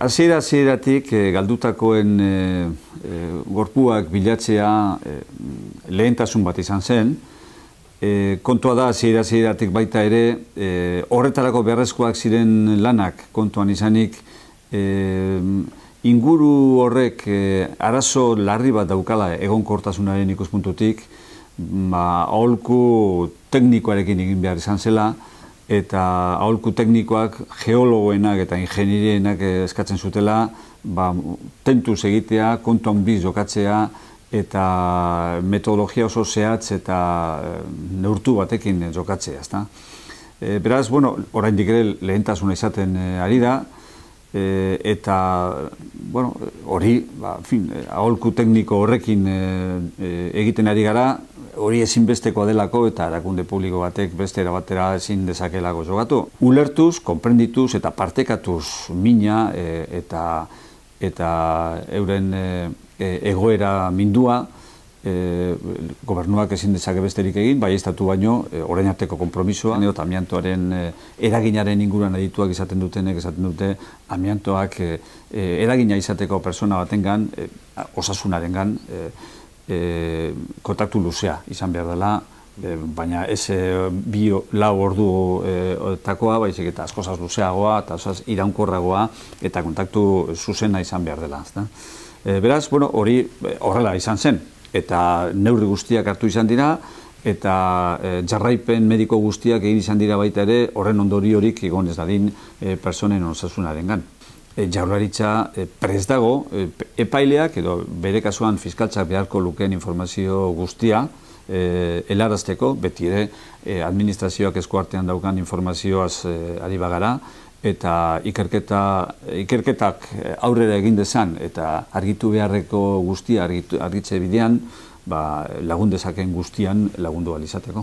Azera azeratik eh, galdutakoen e, e, gorpuak bilatzea e, lehentasun bat izan zen, e, kontua da azera azeratik baita ere horretarako beharrezkoak ziren lanak kontuan izanik inguru horrek e, arazo larri bat daukala egonkortasunaren ikuspuntutik, ba, aholku teknikoarekin egin behar izan zela, eta aholku teknikoak geologoenak eta ingenierienak eh, eskatzen zutela, ba, tentuz egitea, konton biz jokatzea, eta metodologia oso zehatz eta eh, neurtu batekin jokatzea. Ezta? E, beraz, bueno, orain dikere lehentasuna izaten ari da, e, eta bueno, hori, ba, aholku tekniko horrekin e, egiten ari gara, hori ezinbesteko delako eta erakunde publiko batek beste erabatera ezin dezakelago jogatu. Ulertuz, konprendituz eta partekatuz mina e, eta eta euren e, e, egoera mindua e, gobernuak ezin dezake besterik egin, bai estatu baino e, orain arteko kompromisoa, edo amiantoaren eraginaren inguruan adituak izaten dutenek esaten dute amiantoak eragina izateko persona batengan, e, osasunarengan e, kontaktu luzea izan behar dela, eh, baina ez e, bi lau ordu e, baizik eta askozaz luzeagoa eta askozaz iraunkorragoa eta kontaktu zuzena izan behar dela. Azta. E, beraz, bueno, hori horrela izan zen, eta neurri guztiak hartu izan dira, eta jarraipen mediko guztiak egin izan dira baita ere, horren ondori horik egon ez dadin e, personen onzasunaren gan. Eh, jaurlaritza eh, prez dago, eh, epaileak edo bere kasuan fiskaltzak beharko lukeen informazio guztia helarazteko, beti ere administrazioak eskuartean daukan informazioaz ari bagara, eta ikerketak aurrera egin dezan, eta argitu beharreko guztia argitze bidean, ba, lagundezaken guztian lagundu alizateko.